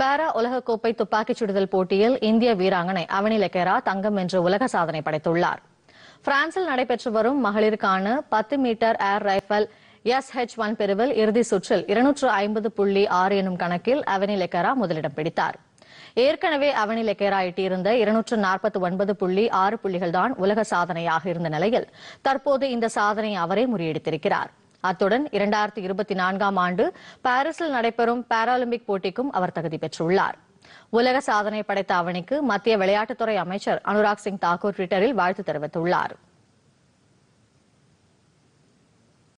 பாரா உலகக்கோப்பை துப்பாக்கிச் சுடுதல் போட்டியில் இந்திய வீராங்கனை அவனி லெக்கேரா தங்கம் என்று உலக சாதனை படைத்துள்ளார் பிரான்சில் நடைபெற்று வரும் மகளிருக்கான பத்து meter air rifle S H one பிரிவில் இறுதி சுற்றில் இருநூற்று ஐம்பது புள்ளி ஆறு எனும் கணக்கில் அவனி லெக்கேரா முதலிடம் பிடித்தார் ஏற்கனவே அவனி லெக்கேரா எட்டியிருந்த இருநூற்று நாற்பத்தி ஒன்பது புள்ளி ஆறு புள்ளிகள்தான் உலக சாதனையாக இருந்த நிலையில் தற்போது இந்த சாதனை அவரே முறியடித்திருக்கிறார் அத்துடன் இரண்டாயிரத்தி இருபத்தி நான்காம் ஆண்டு பாரிஸில் நடைபெறும் பாராலிம்பிக் போட்டிக்கும் அவர் தகுதி பெற்றுள்ளார் உலக சாதனை படைத்த அவனுக்கு மத்திய விளையாட்டுத்துறை அமைச்சர் அனுராக் சிங் தாக்கூர் ட்விட்டரில் வாழ்த்து தெரிவித்துள்ளாா்